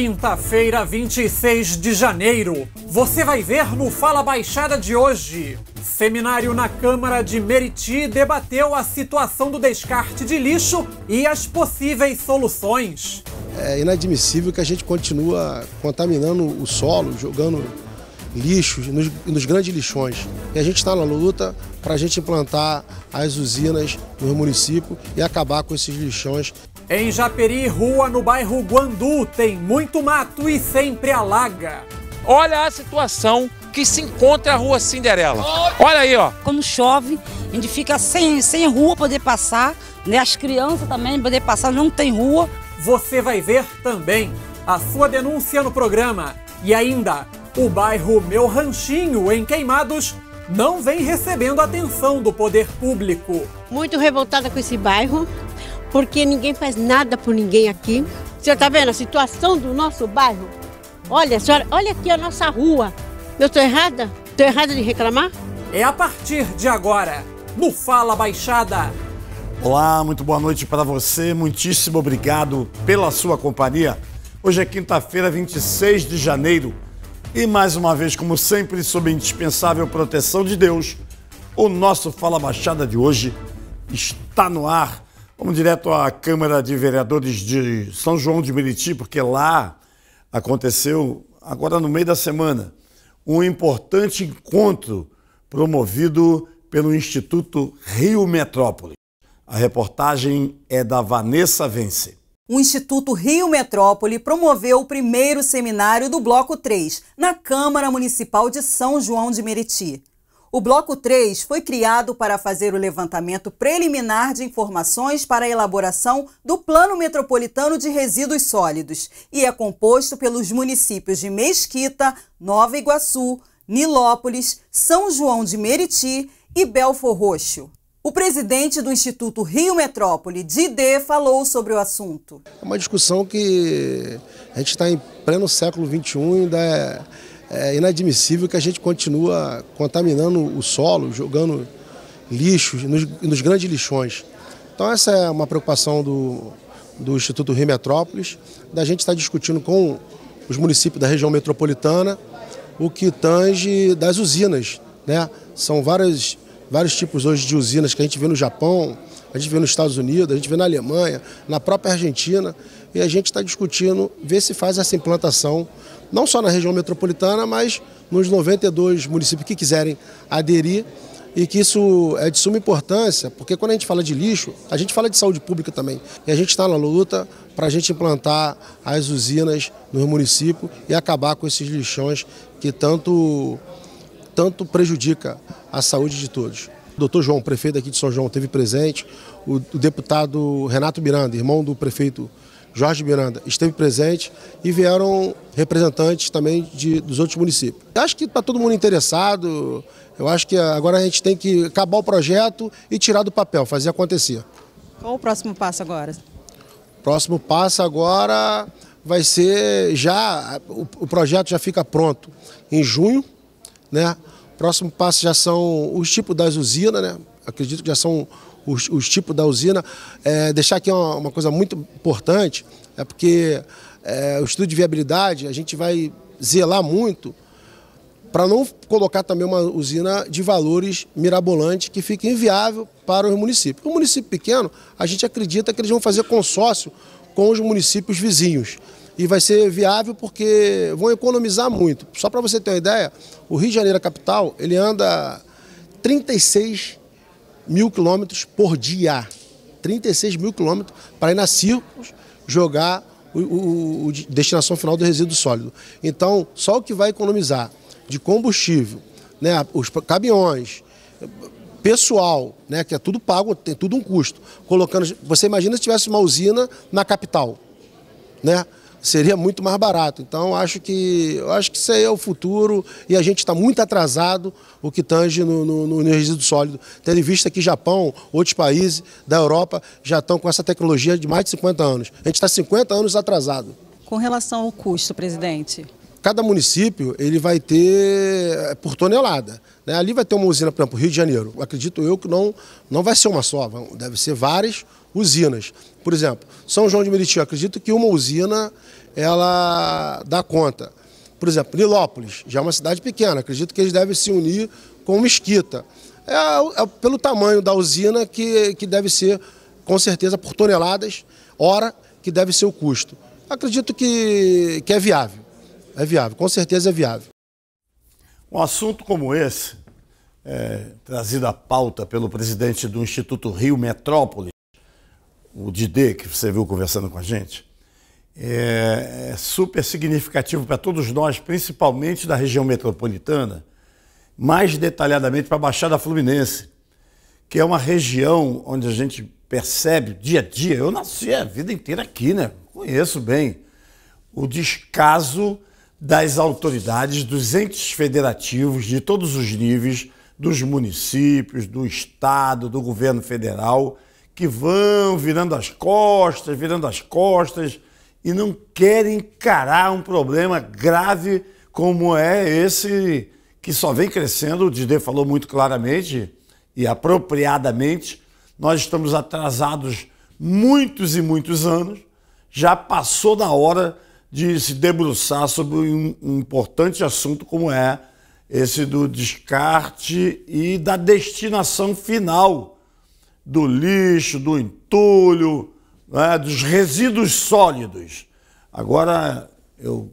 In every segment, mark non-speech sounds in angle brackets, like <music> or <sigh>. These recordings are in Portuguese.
Quinta-feira, 26 de janeiro. Você vai ver no Fala Baixada de hoje. Seminário na Câmara de Meriti debateu a situação do descarte de lixo e as possíveis soluções. É inadmissível que a gente continue contaminando o solo, jogando lixo nos, nos grandes lixões. E a gente está na luta para a gente implantar as usinas no município e acabar com esses lixões em Japeri, rua no bairro Guandu tem muito mato e sempre alaga. Olha a situação que se encontra a rua Cinderela. Olha aí, ó. Quando chove, a gente fica sem, sem rua poder passar, né? As crianças também poder passar, não tem rua. Você vai ver também a sua denúncia no programa. E ainda, o bairro Meu Ranchinho, em Queimados, não vem recebendo atenção do poder público. Muito revoltada com esse bairro, porque ninguém faz nada por ninguém aqui. O senhor está vendo a situação do nosso bairro? Olha, senhora, olha aqui a nossa rua. Eu estou errada? Estou errada de reclamar? É a partir de agora, no Fala Baixada. Olá, muito boa noite para você. Muitíssimo obrigado pela sua companhia. Hoje é quinta-feira, 26 de janeiro. E mais uma vez, como sempre, sob a indispensável proteção de Deus, o nosso Fala Baixada de hoje está no ar Vamos direto à Câmara de Vereadores de São João de Meriti, porque lá aconteceu, agora no meio da semana, um importante encontro promovido pelo Instituto Rio Metrópole. A reportagem é da Vanessa Vence. O Instituto Rio Metrópole promoveu o primeiro seminário do Bloco 3 na Câmara Municipal de São João de Meriti. O bloco 3 foi criado para fazer o levantamento preliminar de informações para a elaboração do Plano Metropolitano de Resíduos Sólidos e é composto pelos municípios de Mesquita, Nova Iguaçu, Nilópolis, São João de Meriti e Belfor Roxo. O presidente do Instituto Rio Metrópole, Didê, falou sobre o assunto. É uma discussão que a gente está em pleno século XXI ainda é é inadmissível que a gente continue contaminando o solo, jogando lixo nos, nos grandes lixões. Então essa é uma preocupação do, do Instituto Rio Metrópolis, da gente estar tá discutindo com os municípios da região metropolitana o que tange das usinas. Né? São várias, vários tipos hoje de usinas que a gente vê no Japão, a gente vê nos Estados Unidos, a gente vê na Alemanha, na própria Argentina, e a gente está discutindo ver se faz essa implantação não só na região metropolitana, mas nos 92 municípios que quiserem aderir e que isso é de suma importância, porque quando a gente fala de lixo, a gente fala de saúde pública também. E a gente está na luta para a gente implantar as usinas no município e acabar com esses lixões que tanto, tanto prejudica a saúde de todos. O doutor João, prefeito aqui de São João, teve presente, o, o deputado Renato Miranda, irmão do prefeito Jorge Miranda esteve presente e vieram representantes também de, dos outros municípios. Eu acho que está todo mundo interessado, eu acho que agora a gente tem que acabar o projeto e tirar do papel, fazer acontecer. Qual o próximo passo agora? Próximo passo agora vai ser já, o, o projeto já fica pronto em junho, né? Próximo passo já são os tipos das usinas, né? Acredito que já são os, os tipos da usina. É, deixar aqui uma, uma, coisa muito importante, é porque é, o estudo de viabilidade a gente vai zelar muito para não colocar também uma usina de valores mirabolantes que fique inviável para os municípios. O município pequeno, a gente acredita que eles vão fazer consórcio com os municípios vizinhos. E vai ser viável porque vão economizar muito. Só para você ter uma ideia, o Rio de Janeiro, capital, ele anda 36 mil quilômetros por dia. 36 mil quilômetros para ir na Circos jogar o, o, o, destinação final do resíduo sólido. Então, só o que vai economizar de combustível, né, os caminhões, pessoal, né, que é tudo pago, tem tudo um custo. Colocando, você imagina se tivesse uma usina na capital, né? seria muito mais barato. Então acho que acho que isso aí é o futuro e a gente está muito atrasado o que tange no, no, no, resíduo sólido. Tendo em vista que Japão, outros países da Europa já estão com essa tecnologia de mais de 50 anos. A gente está 50 anos atrasado. Com relação ao custo, presidente? Cada município ele vai ter eh, por tonelada. Né? Ali vai ter uma usina, por exemplo, Rio de Janeiro. Acredito eu que não, não vai ser uma só, deve ser várias usinas. Por exemplo, São João de Meriti, acredito que uma usina ela dá conta. Por exemplo, Nilópolis, já é uma cidade pequena, acredito que eles devem se unir com Mesquita. É, é pelo tamanho da usina que, que deve ser, com certeza, por toneladas, hora, que deve ser o custo. Acredito que, que é viável. É viável, com certeza é viável. Um assunto como esse, é, trazido à pauta pelo presidente do Instituto Rio Metrópole, o Didê, que você viu conversando com a gente, é, é super significativo para todos nós, principalmente da região metropolitana, mais detalhadamente para a Baixada Fluminense, que é uma região onde a gente percebe dia a dia. Eu nasci a vida inteira aqui, né? Conheço bem o descaso das autoridades, dos entes federativos de todos os níveis, dos municípios, do estado, do governo federal que vão virando as costas, virando as costas e não querem encarar um problema grave como é esse que só vem crescendo, o Didê falou muito claramente e apropriadamente, nós estamos atrasados muitos e muitos anos, já passou da hora de se debruçar sobre um importante assunto como é esse do descarte e da destinação final do lixo, do entulho, né, dos resíduos sólidos. Agora eu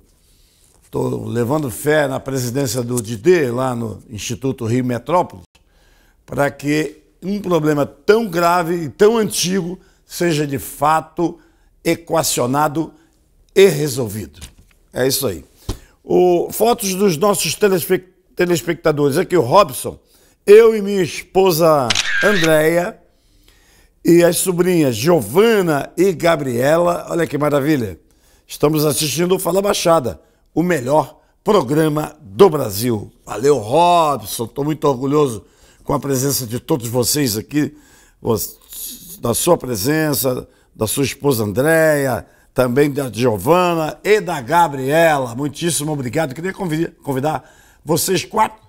estou levando fé na presidência do Didê, lá no Instituto Rio Metrópolis, para que um problema tão grave e tão antigo seja de fato equacionado e resolvido. É isso aí. O, fotos dos nossos telespectadores. Aqui o Robson, eu e minha esposa Andréia e as sobrinhas Giovana e Gabriela. Olha que maravilha! Estamos assistindo o Fala Baixada, o melhor programa do Brasil. Valeu, Robson. Estou muito orgulhoso com a presença de todos vocês aqui, da sua presença, da sua esposa Andréia, também da Giovana e da Gabriela. Muitíssimo obrigado. Queria convidar, vocês quatro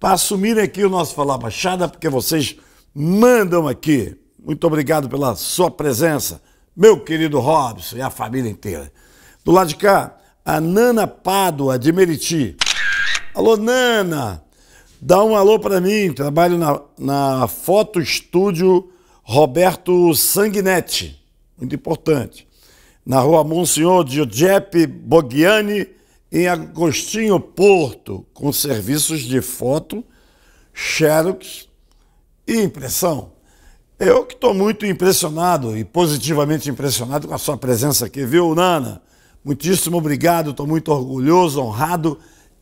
para assumirem aqui o nosso Fala Baixada, porque vocês mandam aqui. Muito obrigado pela sua presença, meu querido Robson e a família inteira. Do lado de cá, a Nana Pádua de Meriti. Alô, Nana! Dá um alô para mim. Trabalho na, na Foto Estúdio Roberto Sanguinetti. Muito importante. Na rua Monsenhor Giuseppe Boghiani, em Agostinho Porto, com serviços de foto, xerox e impressão. Eu que estou muito impressionado e positivamente impressionado com a sua presença aqui, viu, Nana? Muitíssimo obrigado, estou muito orgulhoso, honrado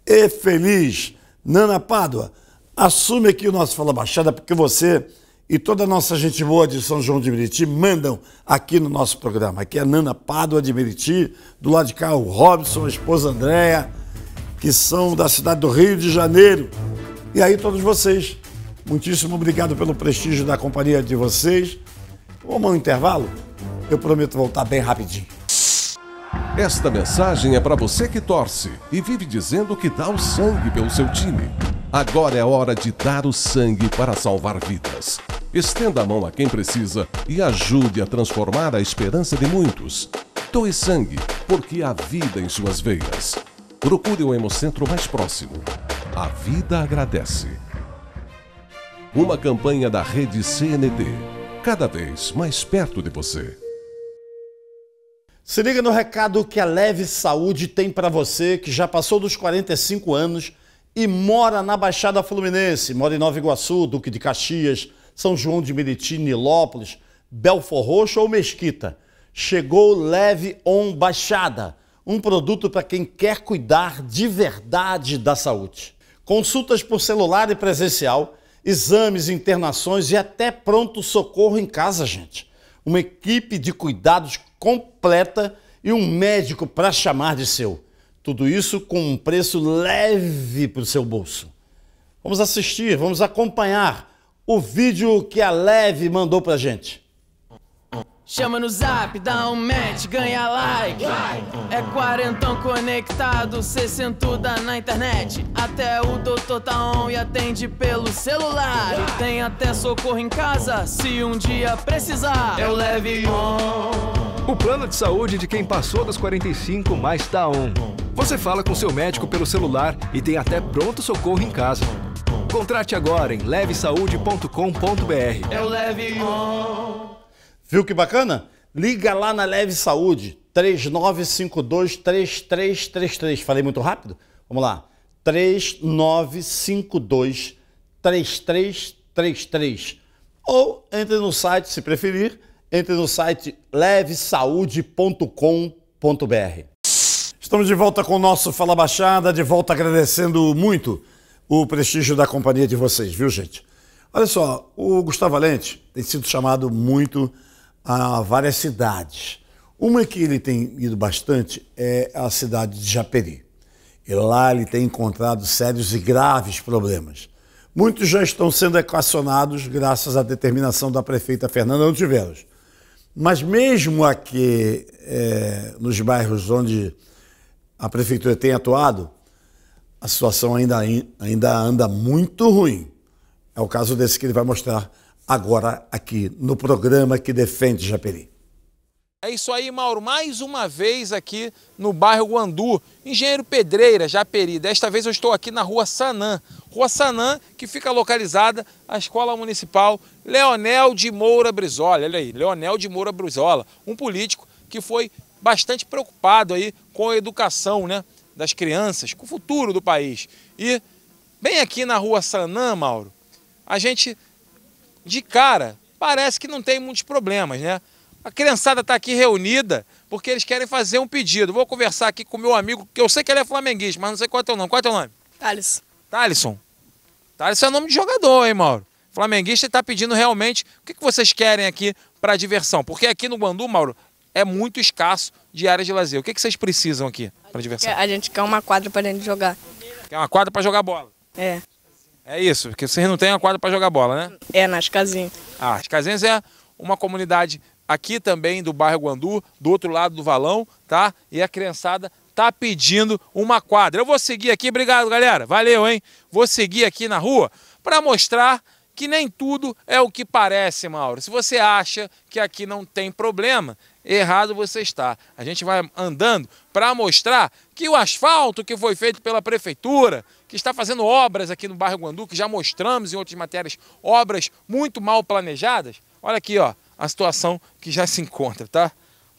e feliz. Nana Pádua, assume aqui o nosso Fala Baixada, porque você e toda a nossa gente boa de São João de Meriti mandam aqui no nosso programa. Aqui é Nana Pádua de Meriti, do lado de cá o Robson, a esposa Andréa, que são da cidade do Rio de Janeiro. E aí todos vocês Muitíssimo obrigado pelo prestígio da companhia de vocês. Vamos ao intervalo? Eu prometo voltar bem rapidinho. Esta mensagem é para você que torce e vive dizendo que dá o sangue pelo seu time. Agora é hora de dar o sangue para salvar vidas. Estenda a mão a quem precisa e ajude a transformar a esperança de muitos. Doe sangue, porque há vida em suas veias. Procure o Hemocentro mais próximo. A vida agradece. Uma campanha da rede CNT. Cada vez mais perto de você. Se liga no recado que a Leve Saúde tem para você que já passou dos 45 anos e mora na Baixada Fluminense, mora em Nova Iguaçu, Duque de Caxias, São João de Meriti, Nilópolis, Belfor Roxo ou Mesquita. Chegou Leve On Baixada, um produto para quem quer cuidar de verdade da saúde. Consultas por celular e presencial exames, internações e até pronto-socorro em casa, gente. Uma equipe de cuidados completa e um médico para chamar de seu. Tudo isso com um preço leve para o seu bolso. Vamos assistir, vamos acompanhar o vídeo que a Leve mandou para gente. Chama no zap, dá um match, ganha like. É quarentão conectado, sessentuda na internet. Até o doutor tá on e atende pelo celular. E tem até socorro em casa, se um dia precisar. Eu é leve on. O plano de saúde de quem passou dos 45 mais tá on. Você fala com seu médico pelo celular e tem até pronto socorro em casa. Contrate agora em levesaude.com.br. Eu é Leve On. Viu que bacana? Liga lá na Leve Saúde, 3952-3333. Falei muito rápido? Vamos lá. 3952-3333. Ou entre no site, se preferir, entre no site levesaude.com.br. Estamos de volta com o nosso Fala Baixada, de volta agradecendo muito o prestígio da companhia de vocês, viu, gente? Olha só, o Gustavo Valente tem sido chamado muito a várias cidades. Uma que ele tem ido bastante é a cidade de Japeri. E lá ele tem encontrado sérios e graves problemas. Muitos já estão sendo equacionados graças à determinação da prefeita Fernanda Antiveros. Mas mesmo aqui é, nos bairros onde a prefeitura tem atuado, a situação ainda, ainda anda muito ruim. É o caso desse que ele vai mostrar agora aqui no programa que defende Japeri. É isso aí, Mauro. Mais uma vez aqui no bairro Guandu, Engenheiro Pedreira, Japeri. Desta vez eu estou aqui na rua Sanã. Rua Sanã, que fica localizada a Escola Municipal Leonel de Moura Brizola. Olha aí, Leonel de Moura Brizola, um político que foi bastante preocupado aí com a educação né, das crianças, com o futuro do país. E bem aqui na rua Sanã, Mauro, a gente de cara, parece que não tem muitos problemas, né? A criançada está aqui reunida porque eles querem fazer um pedido. Vou conversar aqui com meu amigo, que eu sei que ele é flamenguista, mas não sei qual é o teu nome. Qual é o teu nome? Thales. Thaleson. Thaleson é nome de jogador, hein, Mauro? Flamenguista está pedindo realmente o que, vocês querem aqui para diversão. Porque aqui no Guandu, Mauro, é muito escasso de áreas de lazer. O que, que vocês precisam aqui para diversão? Quer, a gente quer uma quadra para gente jogar. Quer uma quadra para jogar bola? É. É isso, porque vocês não têm a quadra para jogar bola, né? É, nas casinhas. Ah, as casinhas é uma comunidade aqui também do bairro Guandu, do outro lado do Valão, tá? E a criançada tá pedindo uma quadra. Eu vou seguir aqui, obrigado galera, valeu, hein? Vou seguir aqui na rua para mostrar que nem tudo é o que parece, Mauro. Se você acha que aqui não tem problema, errado você está. A gente vai andando para mostrar que o asfalto que foi feito pela prefeitura, que está fazendo obras aqui no bairro Guandu, que já mostramos em outras matérias, obras muito mal planejadas. Olha aqui, ó, a situação que já se encontra, tá?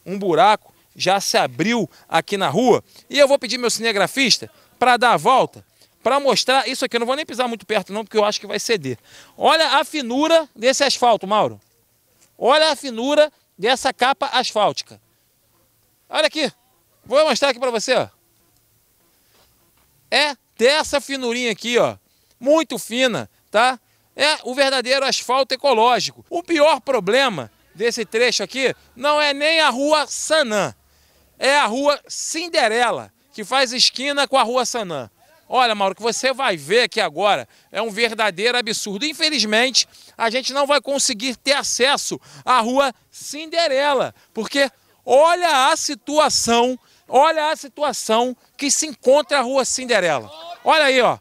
Um buraco já se abriu aqui na rua. E eu vou pedir meu cinegrafista para dar a volta, para mostrar isso aqui. Eu não vou nem pisar muito perto não, porque eu acho que vai ceder. Olha a finura desse asfalto, Mauro. Olha a finura dessa capa asfáltica. Olha aqui. Vou mostrar aqui para você, ó. É dessa finurinha aqui, ó, muito fina, tá? É o verdadeiro asfalto ecológico. O pior problema desse trecho aqui não é nem a rua Sanã, é a rua Cinderela, que faz esquina com a rua Sanã. Olha, Mauro, o que você vai ver aqui agora é um verdadeiro absurdo. Infelizmente, a gente não vai conseguir ter acesso à rua Cinderela, porque olha a situação, olha a situação que se encontra a rua Cinderela. Olha aí, ó.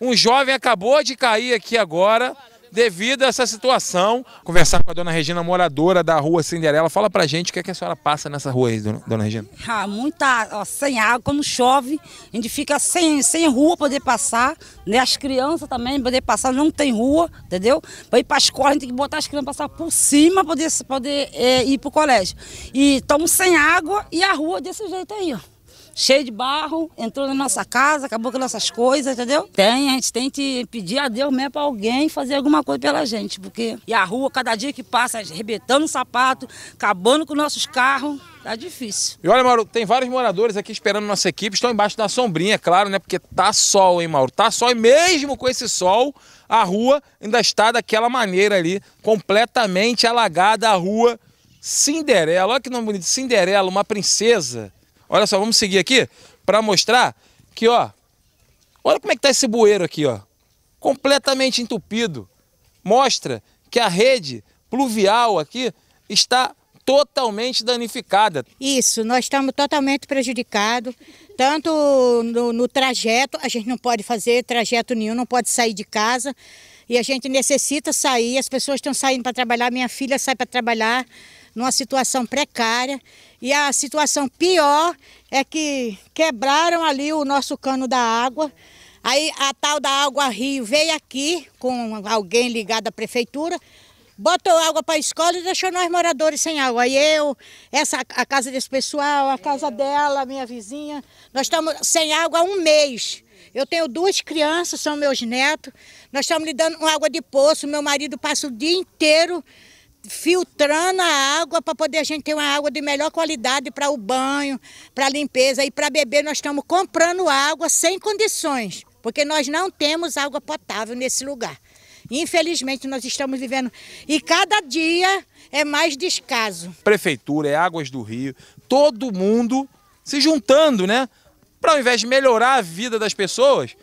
Um jovem acabou de cair aqui agora devido a essa situação. Conversar com a dona Regina, moradora da rua Cinderela. Fala pra gente o que, é que a senhora passa nessa rua aí, dona Regina. Ah, muita, ó, sem água, quando chove, a gente fica sem, sem rua poder passar, né? As crianças também poder passar, não tem rua, entendeu? Pra ir pra escola, a gente tem que botar as crianças passar por cima poder, poder é, ir pro colégio. E estamos sem água e a rua desse jeito aí, ó cheio de barro, entrou na nossa casa, acabou com nossas coisas, entendeu? Tem, a gente tem que pedir a Deus mesmo para alguém fazer alguma coisa pela gente, porque e a rua, cada dia que passa, arrebentando o sapato, acabando com nossos carros, tá difícil. E olha, Mauro, tem vários moradores aqui esperando nossa equipe, estão embaixo da sombrinha, é claro, né? Porque tá sol, hein, Mauro? Tá sol e mesmo com esse sol, a rua ainda está daquela maneira ali, completamente alagada a rua Cinderela. Olha que nome bonito, Cinderela, uma princesa Olha só, vamos seguir aqui para mostrar que, ó, olha como é que tá esse bueiro aqui, ó. Completamente entupido. Mostra que a rede pluvial aqui está totalmente danificada. Isso, nós estamos totalmente prejudicados, tanto no, no, trajeto, a gente não pode fazer trajeto nenhum, não pode sair de casa, e a gente necessita sair, as pessoas estão saindo para trabalhar, minha filha sai para trabalhar, numa situação precária. E a situação pior é que quebraram ali o nosso cano da água. Aí a tal da Água Rio veio aqui com alguém ligado à prefeitura, botou água para a escola e deixou nós moradores sem água. E eu, essa, a casa desse pessoal, a casa dela, minha vizinha, nós estamos sem água há um mês. Eu tenho duas crianças, são meus netos. Nós estamos lidando com água de poço. Meu marido passa o dia inteiro filtrando a água para poder a gente ter uma água de melhor qualidade para o banho, para a limpeza e para beber nós estamos comprando água sem condições, porque nós não temos água potável nesse lugar. Infelizmente nós estamos vivendo e cada dia é mais descaso. Prefeitura, é Águas do Rio, todo mundo se juntando, né? Para ao invés de melhorar a vida das pessoas,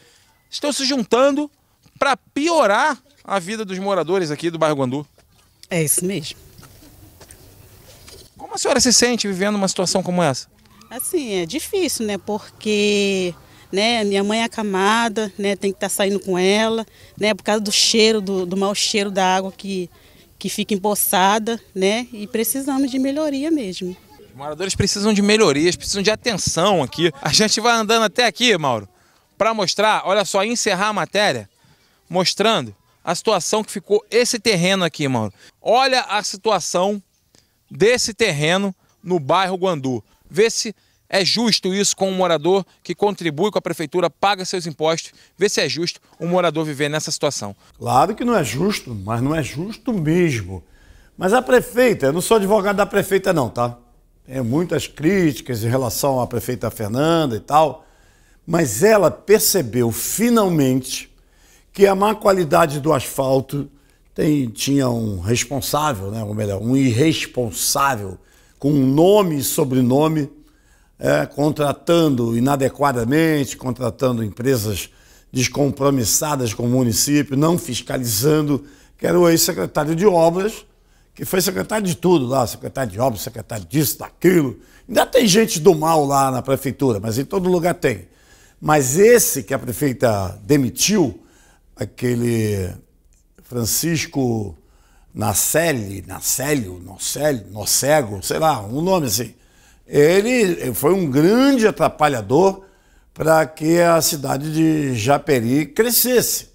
estão se juntando para piorar a vida dos moradores aqui do bairro Guandu. É isso mesmo. Como a senhora se sente vivendo uma situação como essa? Assim, é difícil, né? Porque né, minha mãe é acamada, né, tem que estar tá saindo com ela, né, por causa do cheiro, do, do mau cheiro da água que, que fica empoçada, né, e precisamos de melhoria mesmo. Os moradores precisam de melhorias, precisam de atenção aqui. A gente vai andando até aqui, Mauro, para mostrar, olha só, encerrar a matéria, mostrando a situação que ficou esse terreno aqui, mano. Olha a situação desse terreno no bairro Guandu. Vê se é justo isso com um morador que contribui com a prefeitura, paga seus impostos, vê se é justo um morador viver nessa situação. Claro que não é justo, mas não é justo mesmo. Mas a prefeita, eu não sou advogado da prefeita não, tá? Tem muitas críticas em relação à prefeita Fernanda e tal, mas ela percebeu finalmente que a má qualidade do asfalto tem, tinha um responsável, né, ou melhor, um irresponsável com nome e sobrenome, é, contratando inadequadamente, contratando empresas descompromissadas com o município, não fiscalizando, que era o ex-secretário de obras, que foi secretário de tudo lá, secretário de obras, secretário disso, daquilo. Ainda tem gente do mal lá na prefeitura, mas em todo lugar tem. Mas esse que a prefeita demitiu, aquele Francisco Nacelli, Nacélio, Nocélio, Nocego, sei lá, um nome assim. Ele foi um grande atrapalhador para que a cidade de Japeri crescesse.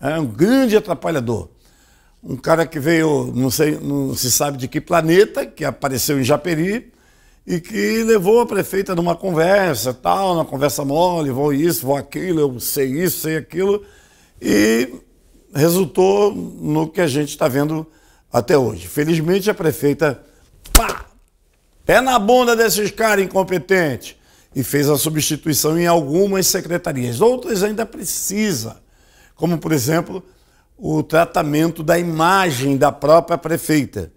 É um grande atrapalhador. Um cara que veio, não, sei, não se sabe de que planeta, que apareceu em Japeri e que levou a prefeita numa conversa, tal, numa conversa mole, vou isso, vou aquilo, eu sei isso, sei aquilo e resultou no que a gente está vendo até hoje. Felizmente a prefeita, pá, pé na bunda desses caras incompetentes e fez a substituição em algumas secretarias. Outras ainda precisa, como por exemplo o tratamento da imagem da própria prefeita.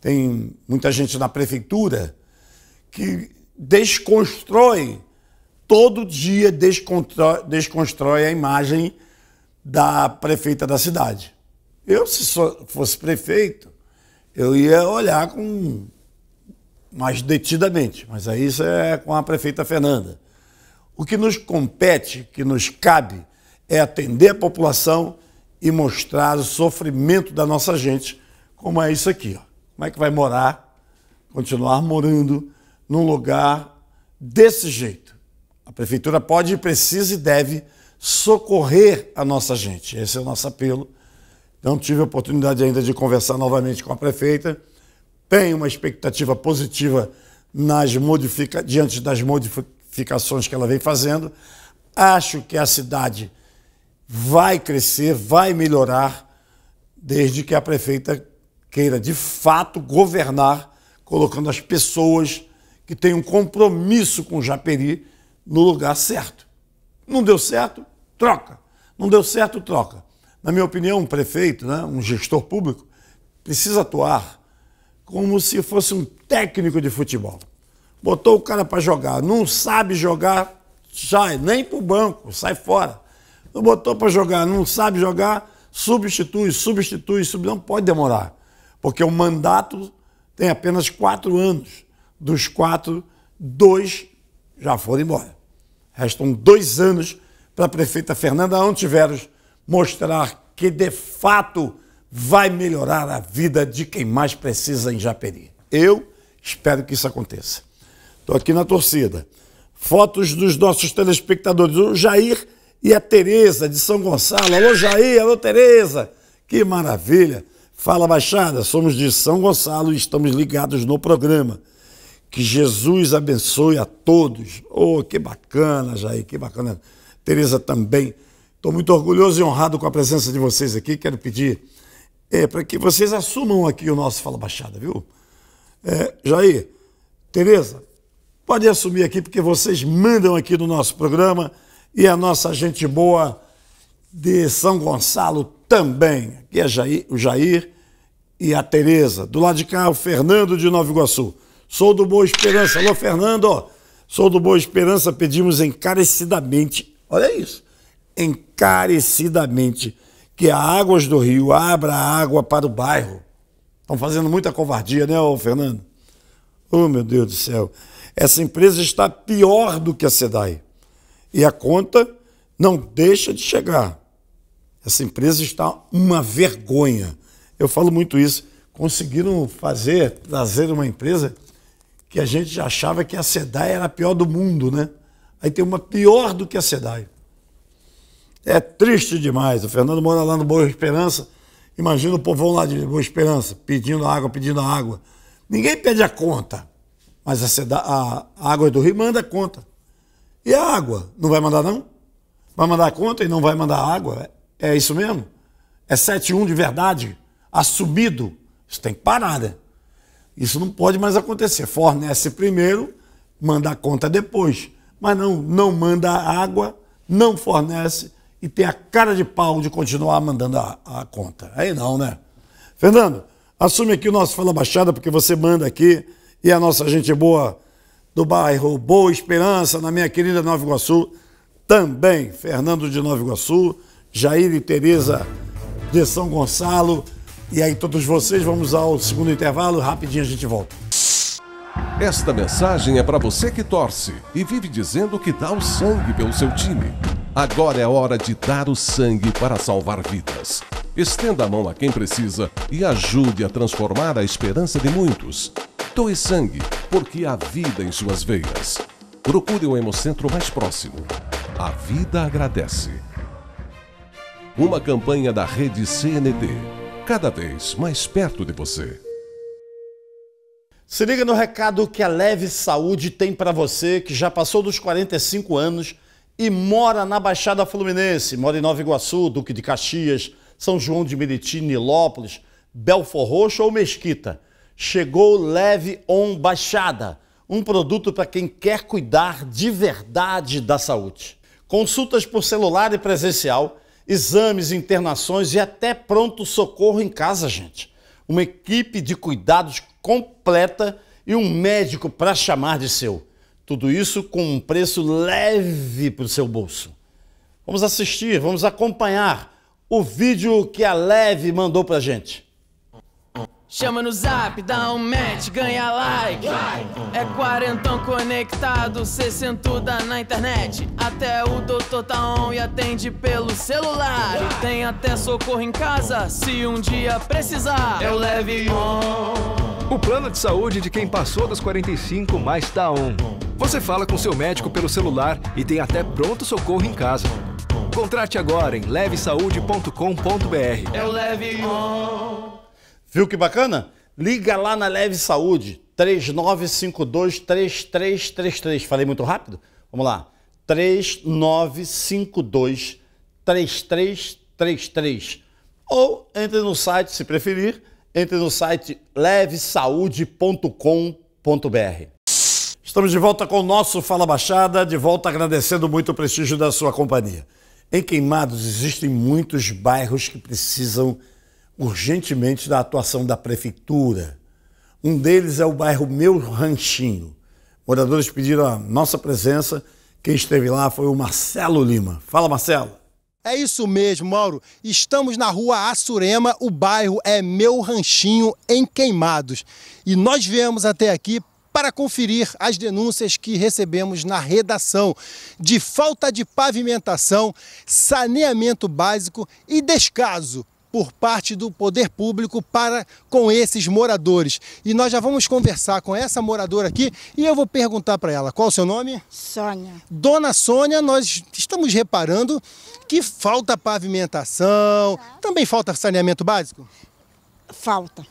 Tem muita gente na prefeitura que desconstrói, todo dia desconstrói, desconstrói a imagem da prefeita da cidade. Eu, se fosse prefeito, eu ia olhar com mais detidamente, mas aí isso é com a prefeita Fernanda. O que nos compete, que nos cabe, é atender a população e mostrar o sofrimento da nossa gente, como é isso aqui. Ó. Como é que vai morar, continuar morando num lugar desse jeito? A prefeitura pode, precisa e deve socorrer a nossa gente. Esse é o nosso apelo. Não tive a oportunidade ainda de conversar novamente com a prefeita. Tem uma expectativa positiva nas modifica... diante das modificações que ela vem fazendo. Acho que a cidade vai crescer, vai melhorar, desde que a prefeita queira de fato governar, colocando as pessoas que têm um compromisso com o Japeri no lugar certo. Não deu certo, troca. Não deu certo, troca. Na minha opinião, um prefeito, né, um gestor público, precisa atuar como se fosse um técnico de futebol. Botou o cara para jogar, não sabe jogar, sai, nem para o banco, sai fora. Não botou para jogar, não sabe jogar, substitui, substitui, substitui. Não pode demorar, porque o mandato tem apenas quatro anos. Dos quatro, dois já foram embora. Restam dois anos para a prefeita Fernanda Antiveros mostrar que, de fato, vai melhorar a vida de quem mais precisa em Japeri. Eu espero que isso aconteça. Estou aqui na torcida. Fotos dos nossos telespectadores. O Jair e a Tereza de São Gonçalo. Alô, Jair, alô, Tereza. Que maravilha. Fala, Baixada. Somos de São Gonçalo e estamos ligados no programa. Que Jesus abençoe a todos. Oh, que bacana, Jair, que bacana. Tereza também. Estou muito orgulhoso e honrado com a presença de vocês aqui. Quero pedir é, para que vocês assumam aqui o nosso Fala Baixada, viu? É, Jair, Tereza, pode assumir aqui, porque vocês mandam aqui no nosso programa e a nossa gente boa de São Gonçalo também. Aqui é Jair, o Jair e a Tereza. Do lado de cá, o Fernando de Nova Iguaçu. Sou do Boa Esperança. Alô, Fernando. Sou do Boa Esperança. Pedimos encarecidamente Olha isso. Encarecidamente que a Águas do Rio abra água para o bairro. Estão fazendo muita covardia, né, ô Fernando? Oh, meu Deus do céu. Essa empresa está pior do que a SEDAI. E a conta não deixa de chegar. Essa empresa está uma vergonha. Eu falo muito isso. Conseguiram fazer, trazer uma empresa que a gente já achava que a SEDAI era a pior do mundo, né? Aí tem uma pior do que a SEDAI. É triste demais. O Fernando mora lá no Boa Esperança. Imagina o povão lá de Boa Esperança pedindo água, pedindo água. Ninguém pede a conta, mas a, seda, a, água do rio manda a conta. E a água? Não vai mandar, não? Vai mandar a conta e não vai mandar água? É, é isso mesmo? É 7-1 de verdade? Assumido? Isso tem que parar, né? Isso não pode mais acontecer. Fornece primeiro, manda a conta depois mas não, não manda água, não fornece e tem a cara de pau de continuar mandando a, a conta. Aí não, né? Fernando, assume aqui o nosso Fala Baixada, porque você manda aqui e é a nossa gente boa do bairro Boa Esperança, na minha querida Nova Iguaçu, também Fernando de Nova Iguaçu, Jair e Tereza de São Gonçalo. E aí, todos vocês, vamos ao segundo intervalo. Rapidinho a gente volta. Esta mensagem é para você que torce e vive dizendo que dá o sangue pelo seu time. Agora é hora de dar o sangue para salvar vidas. Estenda a mão a quem precisa e ajude a transformar a esperança de muitos. Doe sangue, porque há vida em suas veias. Procure o Hemocentro mais próximo. A vida agradece. Uma campanha da rede CNT, cada vez mais perto de você. Se liga no recado que a Leve Saúde tem para você que já passou dos 45 anos e mora na Baixada Fluminense, mora em Nova Iguaçu, Duque de Caxias, São João de Meriti, Nilópolis, Belfor Roxo ou Mesquita. Chegou Leve On Baixada, um produto para quem quer cuidar de verdade da saúde. Consultas por celular e presencial, exames, internações e até pronto socorro em casa, gente uma equipe de cuidados completa e um médico para chamar de seu. Tudo isso com um preço leve para o seu bolso. Vamos assistir, vamos acompanhar o vídeo que a Leve mandou para gente. Chama no zap, dá um match, ganha like. É quarentão conectado, sessentuda na internet. Até o doutor tá on e atende pelo celular. E tem até socorro em casa, se um dia precisar. Eu é leve on. O plano de saúde de quem passou dos 45 mais tá on. Você fala com seu médico pelo celular e tem até pronto socorro em casa. Contrate agora em levesaude.com.br. Eu é leve on. Viu que bacana? Liga lá na Leve Saúde, 3952-3333. Falei muito rápido? Vamos lá. 3952-3333. Ou entre no site, se preferir, entre no site levesaude.com.br. Estamos de volta com o nosso Fala Baixada, de volta agradecendo muito o prestígio da sua companhia. Em Queimados existem muitos bairros que precisam urgentemente da atuação da prefeitura. Um deles é o bairro Meu Ranchinho. Moradores pediram a nossa presença. Quem esteve lá foi o Marcelo Lima. Fala, Marcelo. É isso mesmo, Mauro. Estamos na rua Assurema, o bairro é Meu Ranchinho, em Queimados. E nós viemos até aqui para conferir as denúncias que recebemos na redação de falta de pavimentação, saneamento básico e descaso por parte do poder público para com esses moradores. E nós já vamos conversar com essa moradora aqui e eu vou perguntar para ela qual é o seu nome? Sônia. Dona Sônia, nós estamos reparando que falta pavimentação, também falta saneamento básico? Falta.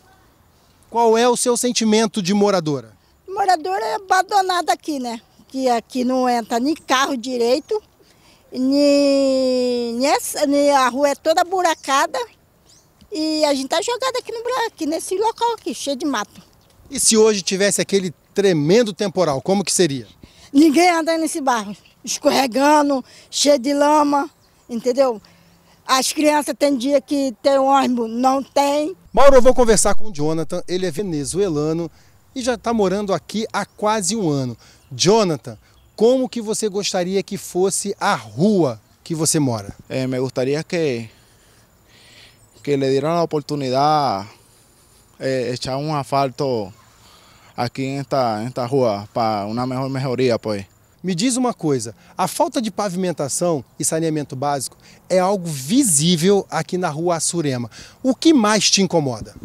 Qual é o seu sentimento de moradora? Moradora é abandonada aqui, né? Que aqui não entra nem carro direito, nem, nem a rua é toda buracada e a gente tá jogado aqui, no, aqui nesse local aqui, cheio de mato. E se hoje tivesse aquele tremendo temporal, como que seria? Ninguém anda nesse barro, escorregando, cheio de lama, entendeu? As crianças têm dia que tem ônibus, não tem. Mauro, eu vou conversar com o Jonathan, ele é venezuelano e já está morando aqui há quase um ano. Jonathan, como que você gostaria que fosse a rua que você mora? É, me gostaria que que le dieron la oportunidad eh, echar un asfalto aqui em esta, esta rua para uma melhor melhoria, pois. Me diz uma coisa, a falta de pavimentação e saneamento básico é algo visível aqui na rua Surema. O que mais te incomoda?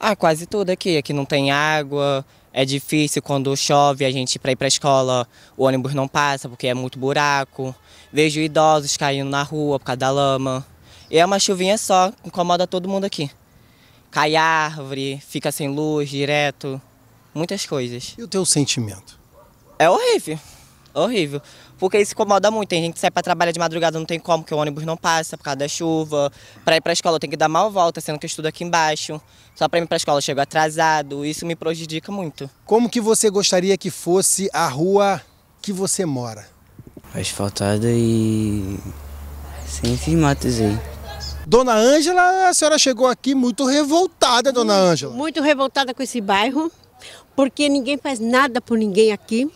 Ah, quase tudo aqui. Aqui não tem água, é difícil quando chove a gente para ir para a escola, o ônibus não passa porque é muito buraco. Vejo idosos caindo na rua por causa da lama. E é uma chuvinha só, incomoda todo mundo aqui. Cai árvore, fica sem luz direto, muitas coisas. E o teu sentimento? É horrível, horrível. Porque isso incomoda muito. Tem gente que sai para trabalhar de madrugada, não tem como, que o ônibus não passa por causa da chuva. Para ir para a escola eu tenho que dar mal volta, sendo que eu estudo aqui embaixo. Só para ir para a escola eu chego atrasado. Isso me prejudica muito. Como que você gostaria que fosse a rua que você mora? Asfaltada e sem firmatas aí. Dona Ângela, a senhora chegou aqui muito revoltada, dona Ângela. Muito revoltada com esse bairro, porque ninguém faz nada por ninguém aqui.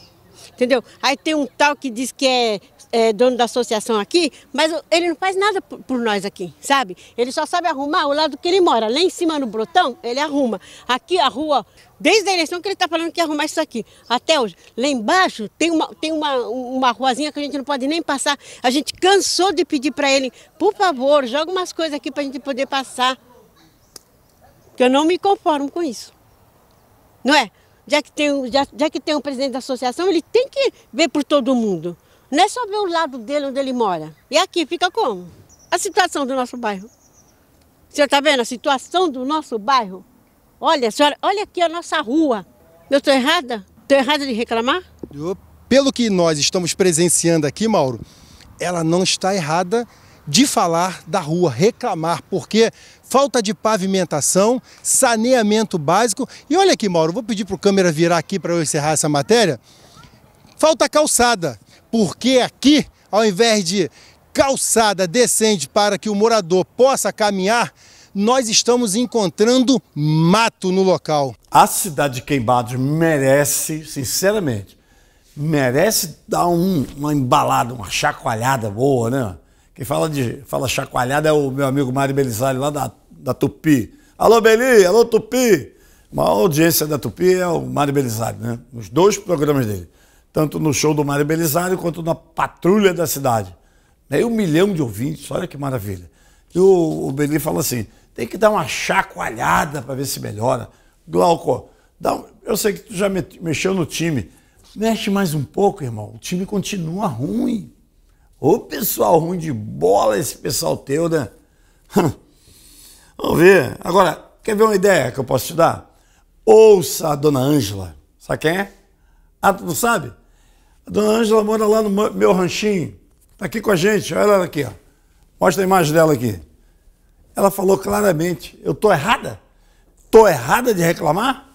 Entendeu? Aí tem um tal que diz que é é, dono da associação aqui, mas ele não faz nada por, por, nós aqui, sabe? Ele só sabe arrumar o lado que ele mora. Lá em cima no Brotão, ele arruma. Aqui a rua, desde a eleição que ele está falando que ia arrumar isso aqui, até hoje. Lá embaixo tem, uma, tem uma, uma ruazinha que a gente não pode nem passar. A gente cansou de pedir para ele, por favor, joga umas coisas aqui para a gente poder passar. Porque eu não me conformo com isso. Não é? já que tem, já, já que tem um presidente da associação, ele tem que ver por todo mundo. Nem é ver o lado dele onde ele mora. E aqui fica como? A situação do nosso bairro. O senhor está vendo a situação do nosso bairro? Olha, senhora, olha aqui a nossa rua. Eu estou errada? Estou errada de reclamar? Pelo que nós estamos presenciando aqui, Mauro, ela não está errada de falar da rua, reclamar, porque falta de pavimentação, saneamento básico. E olha aqui, Mauro, vou pedir para o câmera virar aqui para eu encerrar essa matéria. Falta calçada porque aqui, ao invés de calçada decente para que o morador possa caminhar, nós estamos encontrando mato no local. A cidade de Queimados merece, sinceramente, merece dar um, uma embalada, uma chacoalhada boa, né? Quem fala de fala chacoalhada é o meu amigo Mário Belisário lá da, da Tupi. Alô, Beli! Alô, Tupi! A maior audiência da Tupi é o Mário Belisário, né? Os dois programas dele tanto no show do Mário Belisário quanto na Patrulha da Cidade. Meio milhão de ouvintes, olha que maravilha. E o, o Beli fala assim: tem que dar uma chacoalhada para ver se melhora. Glauco, dá um... eu sei que tu já mexeu no time. Mexe mais um pouco, irmão. O time continua ruim. Ô pessoal ruim de bola, esse pessoal teu, né? <laughs> Vamos ver. Agora, quer ver uma ideia que eu posso te dar? Ouça a dona Ângela. Sabe quem é? Ah, tu não sabe? A dona Ângela mora lá no meu ranchinho, está aqui com a gente, olha ela aqui, ó. mostra a imagem dela aqui. Ela falou claramente, eu estou errada? Estou errada de reclamar?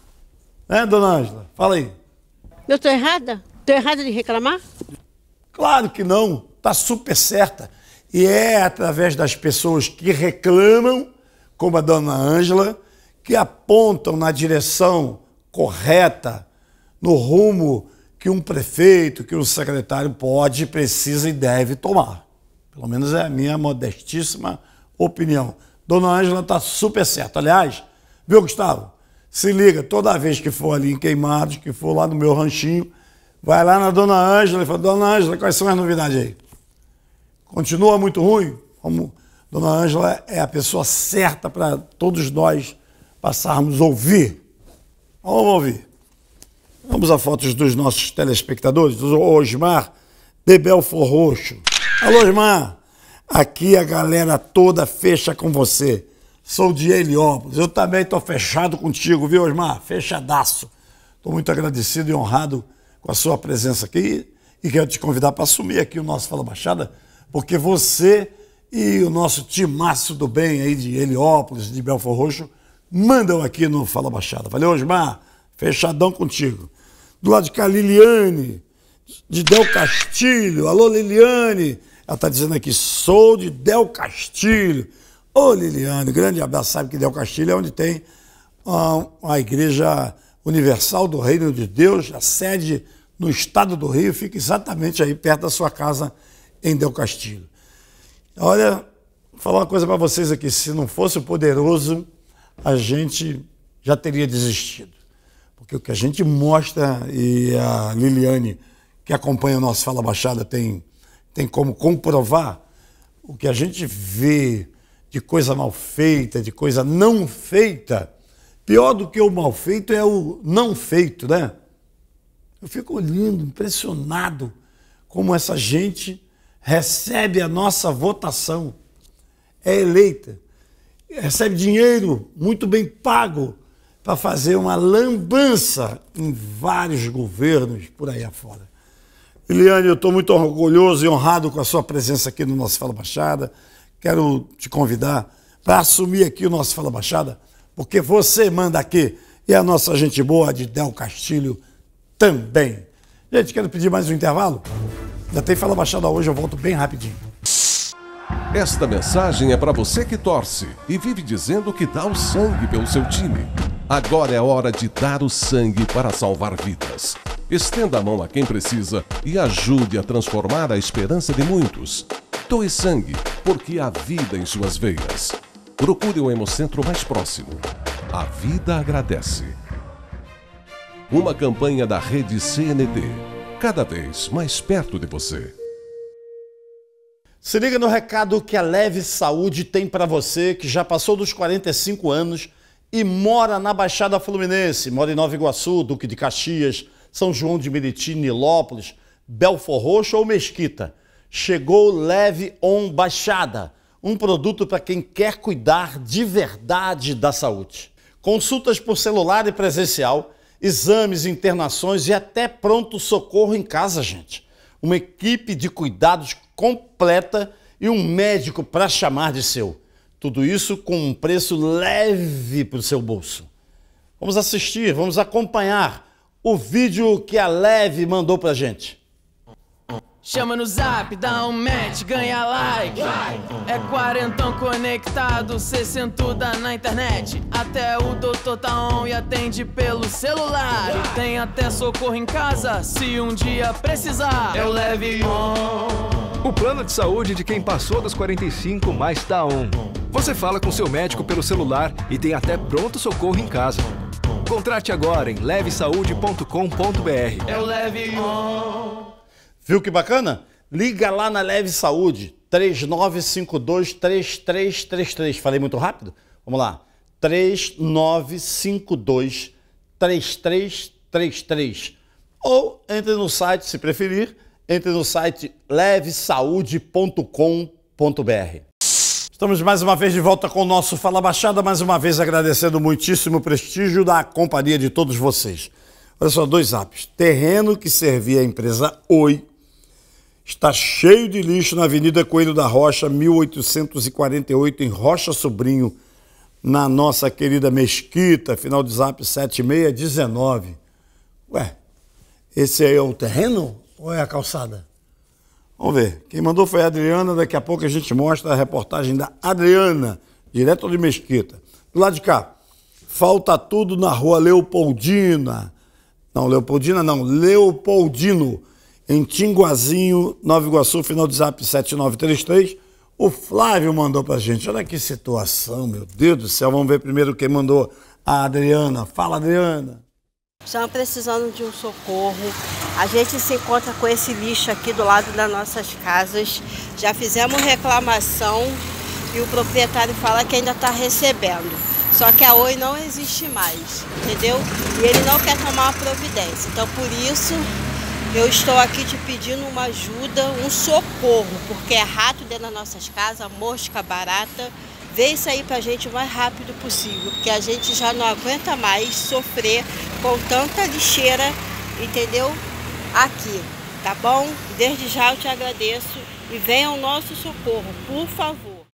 Né, dona Ângela? Fala aí. Eu estou errada? Estou errada de reclamar? Claro que não, está super certa. E é através das pessoas que reclamam, como a dona Ângela, que apontam na direção correta, no rumo que um prefeito, que um secretário pode, precisa e deve tomar. Pelo menos é a minha modestíssima opinião. Dona Ângela está super certa. Aliás, viu, Gustavo? Se liga, toda vez que for ali em Queimados, que for lá no meu ranchinho, vai lá na Dona Ângela e fala, Dona Ângela, quais são as novidades aí? Continua muito ruim? Como Dona Ângela é a pessoa certa para todos nós passarmos a ouvir. Vamos ouvir. Vamos a fotos dos nossos telespectadores, do Osmar de Belfort Roxo. Alô, Osmar! Aqui a galera toda fecha com você. Sou de Heliópolis. Eu também estou fechado contigo, viu, Osmar? Fechadaço. Estou muito agradecido e honrado com a sua presença aqui e quero te convidar para assumir aqui o nosso Fala Baixada, porque você e o nosso timaço do bem aí de Heliópolis, de Belfort Roxo, mandam aqui no Fala Baixada. Valeu, Osmar. Fechadão contigo. Do lado de cá, Liliane, de Del Castilho. Alô, Liliane. Ela está dizendo aqui, sou de Del Castilho. Ô, Liliane, grande abraço. Sabe que Del Castilho é onde tem a, a Igreja Universal do Reino de Deus, a sede no estado do Rio, fica exatamente aí perto da sua casa em Del Castilho. Olha, vou falar uma coisa para vocês aqui, se não fosse o poderoso, a gente já teria desistido. Porque o que a gente mostra, e a Liliane, que acompanha o nosso Fala Baixada, tem, tem como comprovar, o que a gente vê de coisa mal feita, de coisa não feita, pior do que o mal feito é o não feito, né? Eu fico olhando, impressionado como essa gente recebe a nossa votação, é eleita, recebe dinheiro muito bem pago para fazer uma lambança em vários governos por aí afora. Eliane, eu estou muito orgulhoso e honrado com a sua presença aqui no nosso Fala Baixada. Quero te convidar para assumir aqui o nosso Fala Baixada, porque você manda aqui e a nossa gente boa de Del Castilho também. Gente, quero pedir mais um intervalo? Ainda tem Fala Baixada hoje, eu volto bem rapidinho. Esta mensagem é para você que torce e vive dizendo que dá o sangue pelo seu time. Agora é hora de dar o sangue para salvar vidas. Estenda a mão a quem precisa e ajude a transformar a esperança de muitos. Doe sangue, porque há vida em suas veias. Procure o Hemocentro mais próximo. A vida agradece. Uma campanha da rede CND. Cada vez mais perto de você. Se liga no recado que a Leve Saúde tem para você que já passou dos 45 anos e mora na Baixada Fluminense, mora em Nova Iguaçu, Duque de Caxias, São João de Meriti, Nilópolis, Belfor Roxo ou Mesquita. Chegou Leve On Baixada, um produto para quem quer cuidar de verdade da saúde. Consultas por celular e presencial, exames, internações e até pronto-socorro em casa, gente. Uma equipe de cuidados completa e um médico para chamar de seu. Tudo isso com um preço leve para o seu bolso. Vamos assistir, vamos acompanhar o vídeo que a Leve mandou pra gente. Chama no zap, dá um match, ganha like. É quarentão conectado, sessentuda na internet. Até o doutor tá on e atende pelo celular. tem até socorro em casa, se um dia precisar. Eu é leve on. O plano de saúde de quem passou dos 45 mais tá on. Você fala com seu médico pelo celular e tem até pronto socorro em casa. Contrate agora em levesaude.com.br. É o Leve On. Viu que bacana? Liga lá na Leve Saúde, 3952-3333. Falei muito rápido? Vamos lá. 3952-3333. Ou entre no site, se preferir, entre no site levesaude.com.br. Estamos mais uma vez de volta com o nosso Fala Baixada, mais uma vez agradecendo muitíssimo o prestígio da companhia de todos vocês. Olha só, dois apps. Terreno que servia a empresa Oi está cheio de lixo na Avenida Coelho da Rocha, 1848, em Rocha Sobrinho, na nossa querida Mesquita, final de zap 7619. Ué, esse aí é o terreno? Ou é a calçada? Vamos ver. Quem mandou foi a Adriana. Daqui a pouco a gente mostra a reportagem da Adriana, direto de Mesquita. Do lado de cá, falta tudo na rua Leopoldina. Não, Leopoldina não, Leopoldino, em Tinguazinho, Nova Iguaçu, final de zap 7933. O Flávio mandou pra gente. Olha que situação, meu Deus do céu. Vamos ver primeiro quem mandou. A Adriana. Fala, Adriana estão precisando de um socorro. A gente se encontra com esse lixo aqui do lado das nossas casas. Já fizemos reclamação e o proprietário fala que ainda está recebendo. Só que a Oi não existe mais, entendeu? E ele não quer tomar uma providência. Então, por isso, eu estou aqui te pedindo uma ajuda, um socorro, porque é rato dentro das nossas casas, mosca barata. Vê isso aí para a gente o mais rápido possível, porque a gente já não aguenta mais sofrer com tanta lixeira, entendeu? Aqui, tá bom? Desde já eu te agradeço e venha ao nosso socorro, por favor.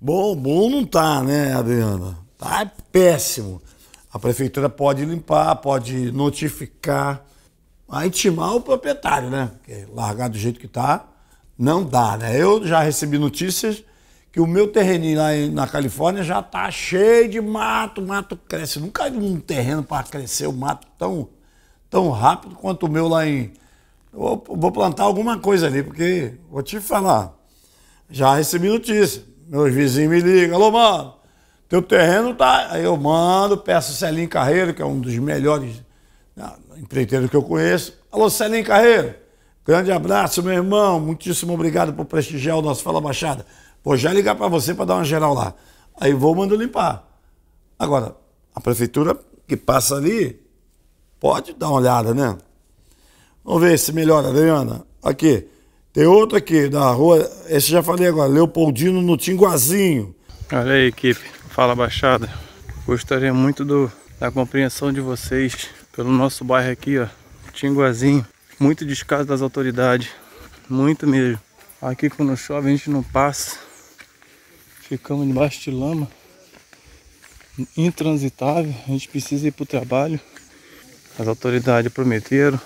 Bom, bom não tá, né, Adriana? Tá péssimo. A prefeitura pode limpar, pode notificar, a intimar o proprietário, né? Porque largar do jeito que tá, não dá, né? Eu já recebi notícias que o meu terreninho lá na Califórnia já está cheio de mato, mato cresce. Nunca vi um terreno para crescer o mato tão, tão rápido quanto o meu lá em. Eu vou plantar alguma coisa ali, porque vou te falar. Já recebi notícia. Meus vizinhos me ligam, alô, mano, teu terreno tá. Aí eu mando, peço o Celinho Carreiro, que é um dos melhores né, empreiteiros que eu conheço. Alô, Celinho Carreiro, grande abraço, meu irmão. Muitíssimo obrigado por prestigiar o nosso Fala Baixada. Vou já ligar para você para dar uma geral lá. Aí vou mando limpar. Agora, a prefeitura que passa ali pode dar uma olhada, né? Vamos ver se melhora, Adriana. Aqui. Tem outro aqui da rua, esse já falei agora, Leopoldino no Tinguazinho. Olha aí, equipe. Fala Baixada. Gostaria muito do, da compreensão de vocês pelo nosso bairro aqui, ó. Tinguazinho. Muito descaso das autoridades. Muito mesmo. Aqui quando chove a gente não passa. Ficamos debaixo de lama. Intransitável. A gente precisa ir para o trabalho. As autoridades prometeram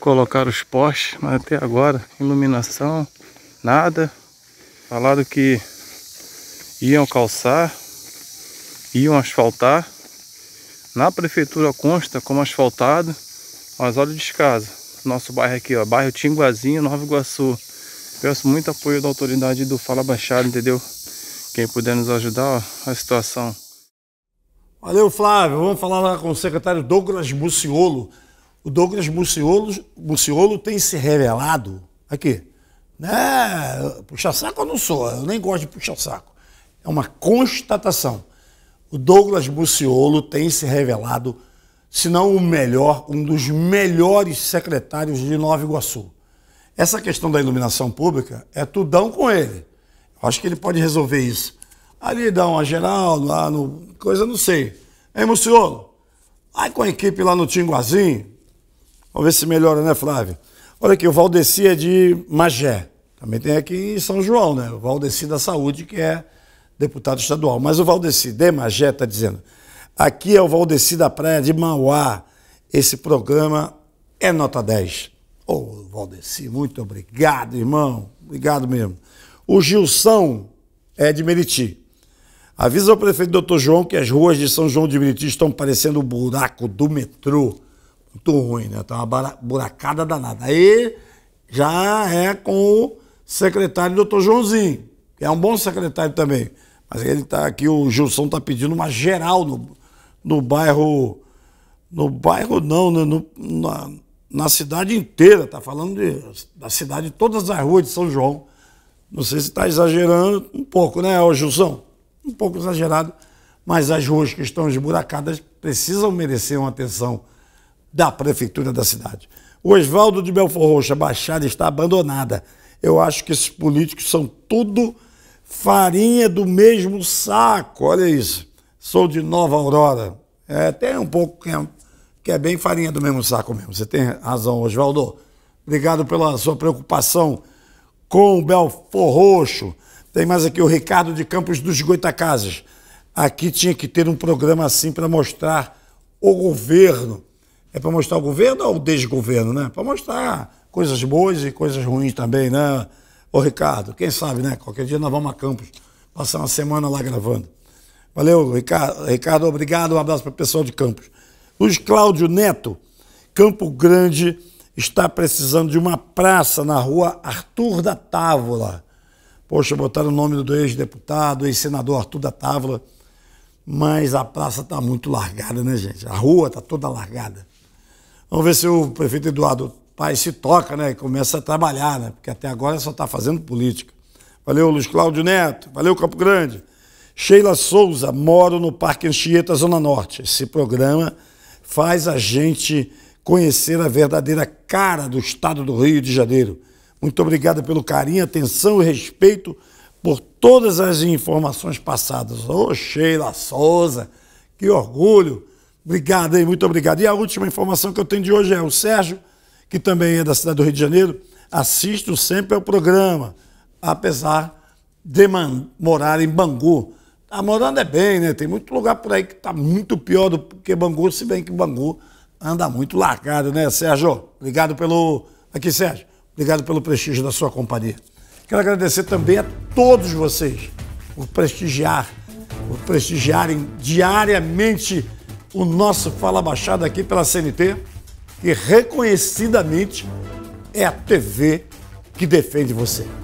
colocar os postes, mas até agora, iluminação, nada. Falaram que iam calçar, iam asfaltar. Na prefeitura consta como asfaltado, mas olha o descaso. Nosso bairro aqui, ó, bairro Tinguazinho, Nova Iguaçu. Peço muito apoio da autoridade do Fala Baixada, entendeu? Quem puder nos ajudar, ó, a situação. Valeu, Flávio. Vamos falar lá com o secretário Douglas Muciolo. O Douglas Muciolo, Muciolo tem se revelado aqui. Né? Puxa saco eu não sou, eu nem gosto de puxa saco. É uma constatação. O Douglas Muciolo tem se revelado, se não o melhor, um dos melhores secretários de Nova Iguaçu. Essa questão da iluminação pública é tudão com ele. Acho que ele pode resolver isso. Ali dá uma geral, lá no. coisa, não sei. Hein, Muciolo? Vai com a equipe lá no Tinguazinho. Vamos ver se melhora, né, Flávio? Olha aqui, o Valdeci é de Magé. Também tem aqui em São João, né? O Valdeci da Saúde, que é deputado estadual. Mas o Valdeci de Magé está dizendo: aqui é o Valdeci da Praia de Mauá. Esse programa é nota 10. Ô, oh, Valdeci, muito obrigado, irmão. Obrigado mesmo. O Gilson é de Meriti. Avisa o prefeito doutor João que as ruas de São João de Meriti estão parecendo o buraco do metrô. Muito ruim, né? Tá uma buracada danada. Aí já é com o secretário doutor Joãozinho, que é um bom secretário também. Mas ele está aqui, o Gilson está pedindo uma geral no, no bairro. No bairro não, né? No, na, na cidade inteira, tá falando de, da cidade, todas as ruas de São João não sei se está exagerando um pouco, né, ô Um pouco exagerado, mas as ruas que estão esburacadas precisam merecer uma atenção da prefeitura da cidade. O Oswaldo de Belfor Roxa, Baixada, está abandonada. Eu acho que esses políticos são tudo farinha do mesmo saco. Olha isso. Sou de Nova Aurora. É, até um pouco que é, que é bem farinha do mesmo saco mesmo. Você tem razão, Oswaldo. Obrigado pela sua preocupação com o Belfor Roxo. Tem mais aqui o Ricardo de Campos dos Goitacazes. Aqui tinha que ter um programa assim para mostrar o governo. É para mostrar o governo ou o desgoverno, né? Para mostrar coisas boas e coisas ruins também, né? Ô Ricardo, quem sabe, né? Qualquer dia nós vamos a Campos passar uma semana lá gravando. Valeu, Ricardo. Ricardo, obrigado. Um abraço para o pessoal de Campos. Luiz Cláudio Neto, Campo Grande está precisando de uma praça na rua Arthur da Távola. Poxa, botaram o nome do ex-deputado, ex-senador Arthur da Távola, mas a praça está muito largada, né, gente? A rua está toda largada. Vamos ver se o prefeito Eduardo Paes se toca, né, e começa a trabalhar, né, porque até agora só está fazendo política. Valeu, Luiz Cláudio Neto, valeu, Campo Grande. Sheila Souza, moro no Parque Anchieta, Zona Norte. Esse programa faz a gente conhecer a verdadeira cara do Estado do Rio de Janeiro. Muito obrigado pelo carinho, atenção e respeito por todas as informações passadas. Ô oh, Sheila Souza, que orgulho. Obrigado, hein? Muito obrigado. E a última informação que eu tenho de hoje é o Sérgio, que também é da cidade do Rio de Janeiro, assisto sempre ao programa, apesar de morar em Bangu. Tá morando é bem, né? Tem muito lugar por aí que tá muito pior do que Bangu, se bem que Bangu anda muito largado, né, Sérgio? Obrigado pelo. Aqui, Sérgio. Obrigado pelo prestígio da sua companhia. Quero agradecer também a todos vocês por prestigiar, por prestigiarem diariamente o nosso Fala Baixada aqui pela CNT, que reconhecidamente é a TV que defende você.